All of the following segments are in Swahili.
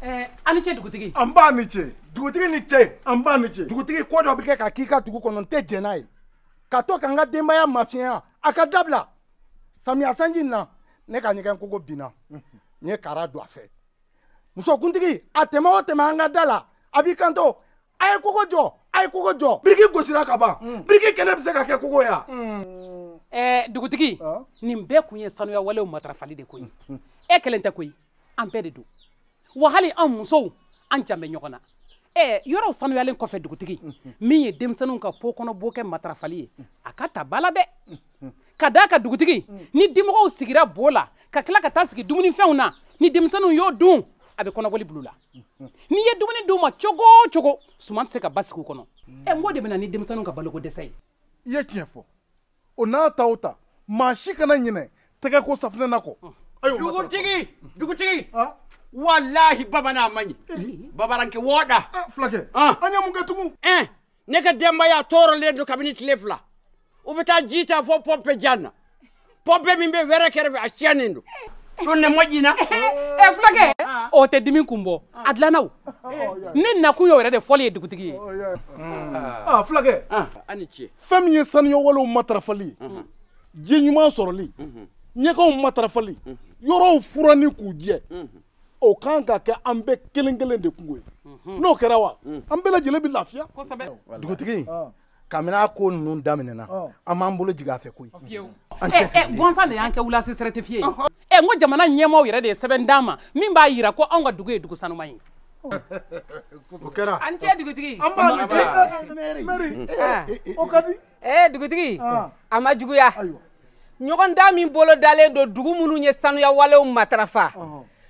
Eh, an ni ce dugutigi an b'a ni ce dugutigi ni ce an b'a ni ce dugutigi ko dɔ bɛ kɛ ka k'i ka dugu kɔnɔ n tɛ jɛn n'a ye ka to ka n ka denbaya mafiɲɛya a ka dabila samiya sanji in na ne ka ɲɛgɛn kogo binna n ye kara don a fɛ musokuntigi a tɛmɛ o tɛmɛ an ka da la a b'i kanto a ye kogo jɔ a ye kogo jɔ biriki gosira ka ban mm. biriki kɛnɛ bɛ se ka kɛ kogo ya ɛɛ mm. eh, dugutigi ah. nin bɛɛ kun ye sanuyawalew matarafali de ko ye mm. e kelen tɛ koyi an bɛɛ de don wa hali an musow an janbɛ ɲɔgɔn na ɛ yɔrɔw sanuyalen kɔfɛ dugutigi min ye denmisɛnninw ka po kɔnɔ bokɛ matarafali ye a ka ta ba dɛ ka daa ka dugutigi ni dimɔgɔw sigira boo la ka kila ka taa sigi dumunifɛnw na ni denmisɛnninw y'o dun a bɛ kɔnɔboli bulula n'i ye dumuni d'u ma cogo o cogo suman tɛ se ka ba u kɔnɔ ɛ n k'o de bena ni denmisɛnninw ka baloko dɛsɛ ye. i ye tiɲɛ fɔ o n'a ta o ta maa si kana ɲinɛ tɛgɛ ko safunɛ na kɔ. dugutigi dugutigi wallahi baba na mañi eh. babaranke wooɗa ah, flake añamu gattugu e neka dembaya toro leddo kabini tile fla ubeta jiita fo pompe janna pompe min be were kerefe a cenindo ɗum eh. ne moƴƴina e eh. flake ah. o oh, te dimi kumbo a dilanaw ne nakun yo de fɔli ye dugutigi ye flake ani ce fɛn min ye saniya matarafali ji ɲuman sɔrɔli ɲɛgɛnw matarafali yɔrɔw furani k'u jɛ o kan ka kɛ an bɛɛ kelen kelen de kungo ye n'o kɛra wa mm. an bɛɛ lajɛlen bɛ lafiya dugutigi kabini ko ninnu daminɛna an b'an bolo jigin a fɛ koyi gansan de y'an kɛ wulasi sɛrɛtifiye ye ɛ n ko jamana ɲɛmaaw yɛrɛ de ye sɛbɛn d'an ma min b'a yira ko anw ka dugu ye dugu sanuma ye o kɛra an cɛ dugutigi an b'a lajɛ mɛri eh, eh, eh, o ka di ɛɛ dugutigi ah. a ma juguya ɲɔgɔn dan min bolo dalen don dugu minnu ye sanuya walew matarafa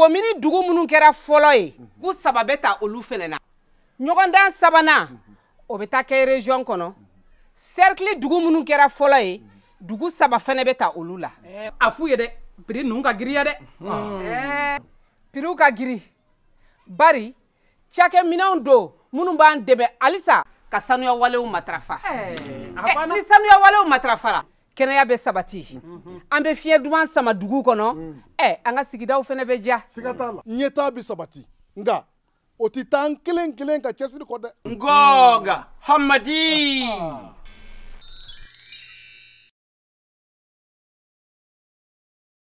komini dugu minnu kɛra fɔlɔ ye k'u mhm. saba bɛ ta olu fɛnɛ na ɲɔgɔndan sabanan mhm. o bɛ taa kɛ rejiyɔn kɔnɔ sɛrikili dugu minnu kɛra fɔlɔ ye mhm. dugu saba fɛnɛ bɛ ta olu la eh, a f'u ye dɛ piri nunu ka giriya dɛ eh. Eh, piriw ka giri bari cakɛminɛw don minnu b'an dɛmɛ halisa ka sanuya walew matarafa ni sanuya walew matarafara kɛnɛya bɛ sabati mhm. an bɛ fiɲɛ duman sama dugu kɔnɔ mhm. ɛ an ka sigidaw fana bɛ diya siga t'a la ɲɛtaa bɛ sabati nka o tɛ taa an kelen kelen ka cɛsiri kɔ dɛ ngɔga hamadi ah.